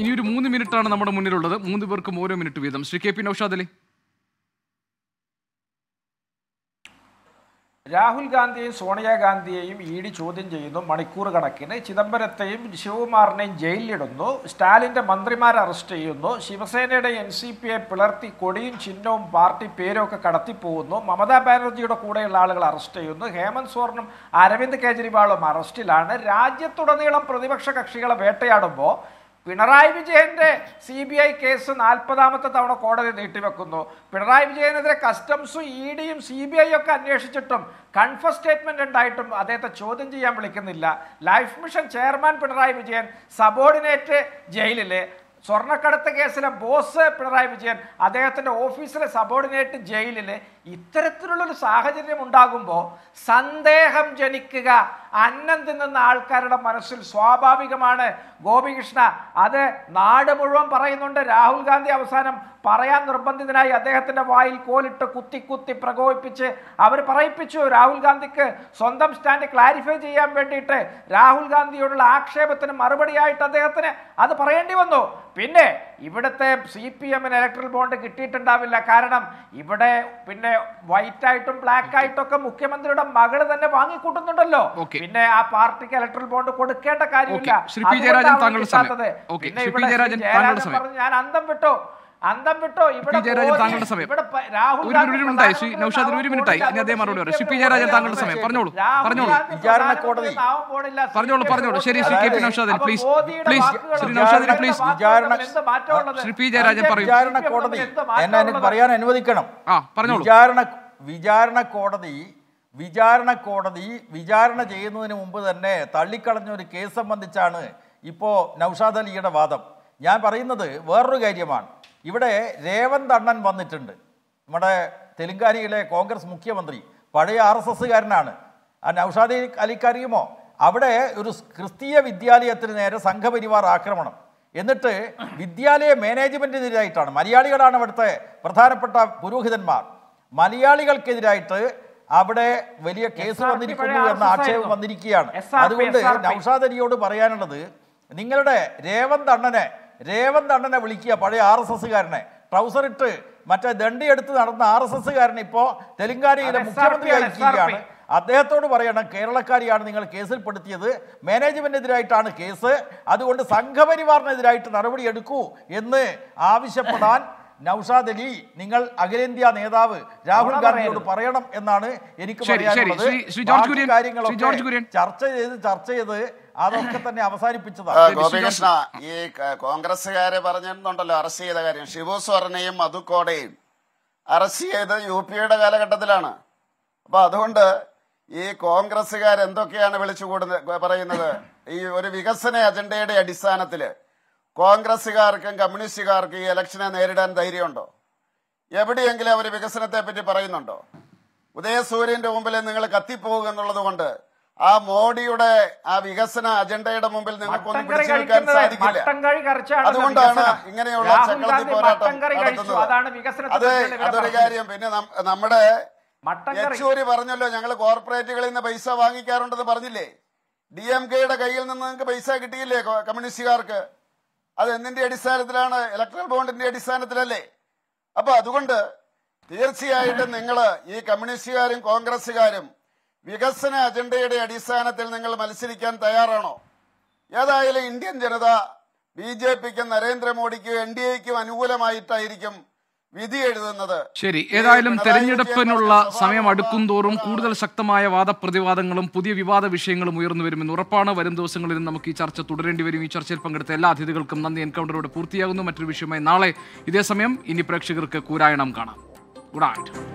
ഇനി ഒരു മൂന്ന് ആണ് നമ്മുടെ മുന്നിലുള്ളത് മൂന്ന് പേർക്കും ഓരോ മിനിറ്റ് വീതം ശ്രീ കെ പി നൌഷാദ് അലി രാഹുൽ ഗാന്ധിയെയും സോണിയാഗാന്ധിയെയും ഇ ഡി ചോദ്യം ചെയ്യുന്നു മണിക്കൂർ കണക്കിന് ചിദംബരത്തെയും ശിവകുമാറിനെയും ജയിലിലിടുന്നു സ്റ്റാലിൻ്റെ മന്ത്രിമാരെ അറസ്റ്റ് ചെയ്യുന്നു ശിവസേനയുടെ എൻ സി പിയെ പിളർത്തി കൊടിയും ചിഹ്നവും പാർട്ടി പേരും ഒക്കെ കടത്തിപ്പോകുന്നു മമതാ ബാനർജിയുടെ കൂടെയുള്ള ആളുകൾ അറസ്റ്റ് ചെയ്യുന്നു ഹേമന്ത് സോറിനും അരവിന്ദ് കെജ്രിവാളും അറസ്റ്റിലാണ് രാജ്യത്തുടനീളം പ്രതിപക്ഷ കക്ഷികളെ വേട്ടയാടുമ്പോൾ പിണറായി വിജയൻ്റെ സി ബി ഐ കേസ് നാൽപ്പതാമത്തെ തവണ കോടതി നീട്ടിവെക്കുന്നു പിണറായി വിജയനെതിരെ കസ്റ്റംസും ഇ ഡിയും സി ബി ഐ ഒക്കെ അന്വേഷിച്ചിട്ടും കൺഫസ് സ്റ്റേറ്റ്മെൻ്റ് ഉണ്ടായിട്ടും അദ്ദേഹത്തെ ചോദ്യം ചെയ്യാൻ വിളിക്കുന്നില്ല life mission chairman Pinarayi Vijayan subordinate ജയിലിൽ സ്വർണ്ണക്കടത്ത് കേസിലെ ബോസ് പിണറായി വിജയൻ അദ്ദേഹത്തിൻ്റെ ഓഫീസിലെ സബോർഡിനേറ്റ് ജയിലിൽ ഇത്തരത്തിലുള്ളൊരു സാഹചര്യം ഉണ്ടാകുമ്പോൾ സന്ദേഹം ജനിക്കുക അന്നം തിന്നുന്ന ആൾക്കാരുടെ മനസ്സിൽ സ്വാഭാവികമാണ് ഗോപികൃഷ്ണ അത് നാട് മുഴുവൻ പറയുന്നുണ്ട് രാഹുൽ ഗാന്ധി അവസാനം പറയാൻ നിർബന്ധിതനായി അദ്ദേഹത്തിൻ്റെ വായിൽ കോലിട്ട് കുത്തി കുത്തി പ്രകോപിപ്പിച്ച് അവർ പറയിപ്പിച്ചു രാഹുൽ ഗാന്ധിക്ക് സ്വന്തം സ്റ്റാൻഡ് ക്ലാരിഫൈ ചെയ്യാൻ വേണ്ടിയിട്ട് രാഹുൽ ഗാന്ധിയോടുള്ള ആക്ഷേപത്തിന് മറുപടിയായിട്ട് അദ്ദേഹത്തിന് അത് പറയേണ്ടി വന്നു പിന്നെ ഇവിടുത്തെ സി പി എമ്മിന് ഇലക്ട്രൽ ബോണ്ട് കിട്ടിയിട്ടുണ്ടാവില്ല കാരണം ഇവിടെ പിന്നെ പിന്നെ വൈറ്റ് ആയിട്ടും ബ്ലാക്ക് ആയിട്ടും ഒക്കെ മുഖ്യമന്ത്രിയുടെ മകള് തന്നെ വാങ്ങിക്കൂട്ടുന്നുണ്ടല്ലോ പിന്നെ ആ പാർട്ടിക്ക് ഇലക്ട്രൽ ബോണ്ട് കൊടുക്കേണ്ട കാര്യമില്ല പിന്നെ ഇവിടെ ഞാൻ അന്തം വിട്ടോ അന്തം വിട്ടോ ഇവിടെ താങ്കളുടെ ഇനി പി താങ്കളുടെ സമയം K P please please please P വിചാരണ കോടതി പറയാൻ അനുവദിക്കണം ആ വിചാരണ വിചാരണ കോടതി വിചാരണ കോടതി വിചാരണ ചെയ്യുന്നതിന് മുമ്പ് തന്നെ തള്ളിക്കളഞ്ഞ ഒരു കേസ് സംബന്ധിച്ചാണ് ഇപ്പോ നൌഷാദ് അലിയുടെ വാദം ഞാൻ പറയുന്നത് വേറൊരു കാര്യമാണ് ഇവിടെ രേവന്ത് അണ്ണൻ വന്നിട്ടുണ്ട് നമ്മുടെ തെലുങ്കാനയിലെ കോൺഗ്രസ് മുഖ്യമന്ത്രി പഴയ ആർ എസ് എസ്സുകാരനാണ് ആ നൌഷാദി അലിക്കറിയുമോ അവിടെ ഒരു ക്രിസ്തീയ വിദ്യാലയത്തിന് നേരെ സംഘപരിവാർ ആക്രമണം എന്നിട്ട് വിദ്യാലയ മാനേജ്മെൻറ്റിനെതിരായിട്ടാണ് മലയാളികളാണ് അവിടുത്തെ പ്രധാനപ്പെട്ട പുരോഹിതന്മാർ മലയാളികൾക്കെതിരായിട്ട് അവിടെ വലിയ കേസ് വന്നിരിക്കുന്നു എന്ന ആക്ഷേപം വന്നിരിക്കുകയാണ് അതുകൊണ്ട് നൌഷാദ് അലിയോട് പറയാനുള്ളത് നിങ്ങളുടെ രേവന്ത് അണ്ണനെ രേവന്ത് അണ്ണനെ വിളിക്കുക പഴയ ആർ എസ് എസ്സുകാരനെ ട്രൗസർ ഇട്ട് മറ്റേ എടുത്ത് നടന്ന ആർ എസ് എസ്സുകാരൻ ഇപ്പോ തെലങ്കാനയിലെ മുഖ്യമന്ത്രി അദ്ദേഹത്തോട് പറയണം കേരളക്കാരിയാണ് നിങ്ങൾ കേസിൽപ്പെടുത്തിയത് മാനേജ്മെന്റിനെതിരായിട്ടാണ് കേസ് അതുകൊണ്ട് സംഘപരിവാറിനെതിരായിട്ട് എടുക്കൂ എന്ന് ആവശ്യപ്പെടാൻ നൌഷാദ് അലി നിങ്ങൾ അഖിലേന്ത്യാ നേതാവ് രാഹുൽ ഗാന്ധിയോട് പറയണം എന്നാണ് എനിക്ക് ചർച്ച ചെയ്ത് ചർച്ച ചെയ്ത് അതൊക്കെ തന്നെ അവസാനിപ്പിച്ചതാണ് ഗോപികൃഷ്ണ ഈ കോൺഗ്രസ്സുകാരെ പറഞ്ഞിട്ടുണ്ടല്ലോ അറസ്റ്റ് ചെയ്ത കാര്യം ശിവു സ്വർണയും മധുക്കോടയും അറസ്റ്റ് ചെയ്ത് യു പിയുടെ കാലഘട്ടത്തിലാണ് അപ്പൊ അതുകൊണ്ട് ഈ കോൺഗ്രസ്സുകാർ എന്തൊക്കെയാണ് വിളിച്ചു കൂടുന്നത് പറയുന്നത് ഈ ഒരു വികസന അജണ്ടയുടെ അടിസ്ഥാനത്തില് കോൺഗ്രസുകാർക്കും കമ്മ്യൂണിസ്റ്റുകാർക്കും ഈ ഇലക്ഷനെ നേരിടാൻ ധൈര്യമുണ്ടോ എവിടെയെങ്കിലും അവർ പറ്റി പറയുന്നുണ്ടോ ഉദയസൂര്യന്റെ മുമ്പിൽ നിങ്ങൾ കത്തിപ്പോകുക എന്നുള്ളത് കൊണ്ട് ആ മോഡിയുടെ ആ വികസന അജണ്ടയുടെ മുമ്പിൽ നിങ്ങൾക്കൊന്നും പിടിച്ചു നിൽക്കാൻ സാധിക്കില്ല അതുകൊണ്ടാണ് ഇങ്ങനെയുള്ള ചക്കളത്തി പോരാട്ടം നടത്തുന്നത് അത് അതൊരു കാര്യം പിന്നെ നമ്മുടെ യെച്ചൂരി പറഞ്ഞല്ലോ ഞങ്ങൾ കോർപ്പറേറ്റുകളിൽ നിന്ന് പൈസ വാങ്ങിക്കാറുണ്ടെന്ന് പറഞ്ഞില്ലേ ഡി എം കെയുടെ കയ്യിൽ നിന്ന് നിങ്ങൾക്ക് പൈസ കിട്ടിയില്ലേ കമ്മ്യൂണിസ്റ്റുകാർക്ക് അത് എന്തിന്റെ അടിസ്ഥാനത്തിലാണ് ഇലക്ട്രൽ ബോണ്ടിന്റെ അടിസ്ഥാനത്തിലല്ലേ അപ്പൊ അതുകൊണ്ട് തീർച്ചയായിട്ടും നിങ്ങൾ ഈ കമ്മ്യൂണിസ്റ്റുകാരും കോൺഗ്രസ്സുകാരും വികസന അജണ്ടയുടെ അടിസ്ഥാനത്തിൽ നിങ്ങൾ മത്സരിക്കാൻ തയ്യാറാണോ ഏതായാലും ഇന്ത്യൻ ജനത ബി ജെ പിക്കും നരേന്ദ്രമോദിക്കും എൻ ഡി എക്കും അനുകൂലമായിട്ടായിരിക്കും വിധി എഴുതുന്നത് ശരി ഏതായാലും തെരഞ്ഞെടുപ്പിനുള്ള സമയം അടുക്കും തോറും കൂടുതൽ ശക്തമായ വാദപ്രതിവാദങ്ങളും പുതിയ വിവാദ വിഷയങ്ങളും ഉയർന്നു വരുമെന്ന് ഉറപ്പാണ് വരും ദിവസങ്ങളിൽ നമുക്ക് ഈ ചർച്ച തുടരേണ്ടി വരും ഈ ചർച്ചയിൽ പങ്കെടുത്ത എല്ലാ അതിഥികൾക്കും നന്ദി എൻകൗണ്ടറോട് പൂർത്തിയാകുന്നു മറ്റൊരു വിഷയമായി നാളെ ഇതേ സമയം ഇനി പ്രേക്ഷകർക്ക് കൂരായണം കാണാം ഗുഡ് നൈറ്റ്